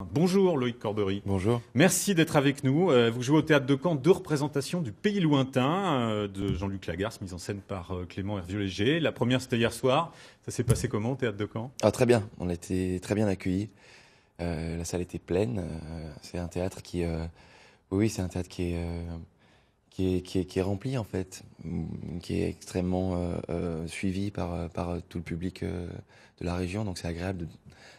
Bonjour Loïc Corbery. Bonjour. Merci d'être avec nous. Euh, vous jouez au théâtre de Caen deux représentations du Pays lointain euh, de Jean-Luc Lagarce, mise en scène par euh, Clément Hervieux-Léger. La première c'était hier soir. Ça s'est passé comment au théâtre de Caen ah, Très bien. On était très bien accueillis. la salle était pleine. c'est un théâtre qui. Oui, c'est un théâtre qui est qui est, qui, qui est rempli en fait, mm, qui est extrêmement euh, euh, suivi par, euh, par tout le public de la région. Donc c'est agréable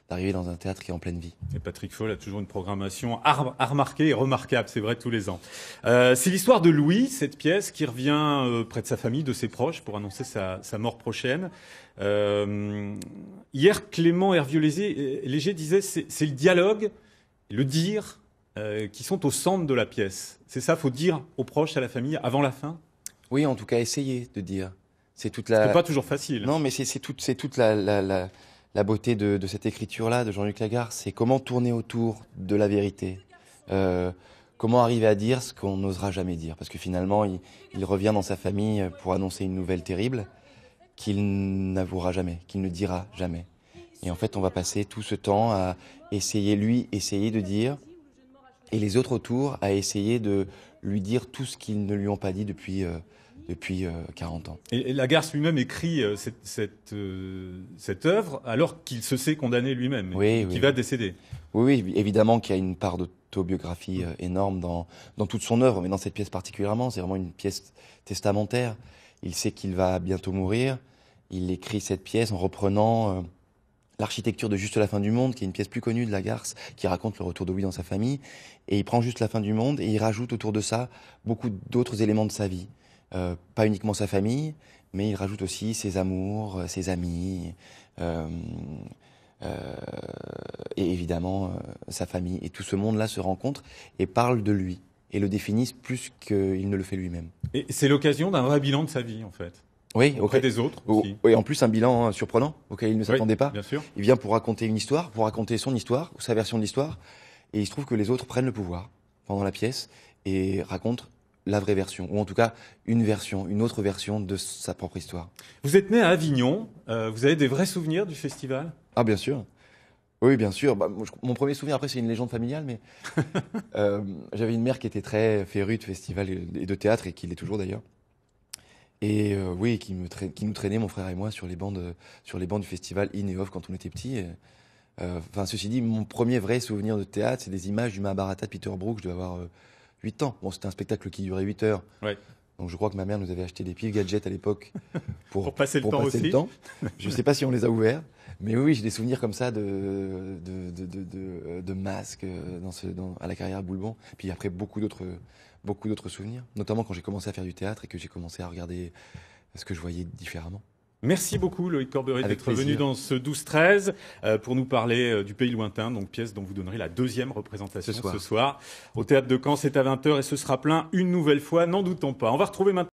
d'arriver dans un théâtre qui est en pleine vie. Et Patrick Foll a toujours une programmation à, et remarquable, c'est vrai, tous les ans. c'est l'histoire de Louis, cette pièce qui revient près de sa famille, de ses proches, pour annoncer sa, sa mort prochaine. hier, Clément Hervieux-Léger disait c'est le dialogue, le dire euh, qui sont au centre de la pièce. C'est ça, faut dire aux proches, à la famille, avant la fin Oui, en tout cas, essayer de dire. C'est toute la. C'est pas toujours facile. Non, mais c'est toute, c'est toute la, la, la, la beauté de, de cette écriture-là de Jean-Luc Lagarde, c'est comment tourner autour de la vérité. Euh, comment arriver à dire ce qu'on n'osera jamais dire Parce que finalement, il, il, revient dans sa famille pour annoncer une nouvelle terrible qu'il n'avouera jamais, qu'il ne dira jamais. Et en fait, on va passer tout ce temps à essayer, lui, essayer de dire, et les autres autour à essayer de lui dire tout ce qu'ils ne lui ont pas dit depuis, euh, depuis 40 euh, ans. Et, et Lagarce lui-même écrit euh, cette, cette, cette, œuvre alors qu'il se sait condamné lui-même, oui, qu'il va décéder. Oui, oui évidemment qu'il y a une part d'autobiographie énorme dans, dans toute son œuvre, mais dans cette pièce particulièrement, c'est vraiment une pièce testamentaire. Il sait qu'il va bientôt mourir. Il écrit cette pièce en reprenant l'architecture de Juste la fin du monde, qui est une pièce plus connue de Lagarce, qui raconte le retour de Louis dans sa famille. Et il prend juste la fin du monde et il rajoute autour de ça beaucoup d'autres éléments de sa vie. Euh, pas uniquement sa famille, mais il rajoute aussi ses amours, euh, ses amis, euh, et évidemment sa famille. Et tout ce monde-là se rencontre et parle de lui et le définissent plus qu'il ne le fait lui-même. Et c'est l'occasion d'un vrai bilan de sa vie, en fait oui, auprès des autres. et en plus, un bilan euh, surprenant auquel il ne s'attendait pas. Bien sûr. Il vient pour raconter une histoire, pour raconter son histoire ou sa version de l'histoire. Et il se trouve que les autres prennent le pouvoir pendant la pièce et racontent la vraie version, ou en tout cas une version, une autre version de sa propre histoire. Vous êtes né à Avignon, euh, vous avez des vrais souvenirs du festival Ah bien sûr. Oui, bien sûr. Bah, mon premier souvenir, après, c'est une légende familiale, mais euh, j'avais une mère qui était très férue de festival et de théâtre, et qui l'est toujours d'ailleurs. Et euh, oui, qui, nous traînait, mon frère et moi, sur les bandes euh, du festival in et off quand on était petits. Euh, enfin, ceci dit, mon premier vrai souvenir de théâtre, c'est des images du Mahabharata de Peter Brook. Je devais avoir 8 ans. Bon, c'était un spectacle qui durait 8 heures. Donc je crois que ma mère nous avait acheté des piles gadgets à l'époque pour, passer, le, temps Je ne sais pas si on les a ouverts, mais oui, j'ai des souvenirs comme ça de, de, masques euh, dans dans, à la carrière à Boulbon. Puis après, beaucoup d'autres, beaucoup d'autres souvenirs, notamment quand j'ai commencé à faire du théâtre et que j'ai commencé à regarder ce que je voyais différemment. Merci beaucoup Loïc Corberet d'être venu dans ce 12-13 euh, pour nous parler euh, du pays lointain, donc pièce dont vous donnerez la deuxième représentation ce soir. Au théâtre de Caen, c'est à 20h et ce sera plein une nouvelle fois, n'en doutons pas. On va retrouver maintenant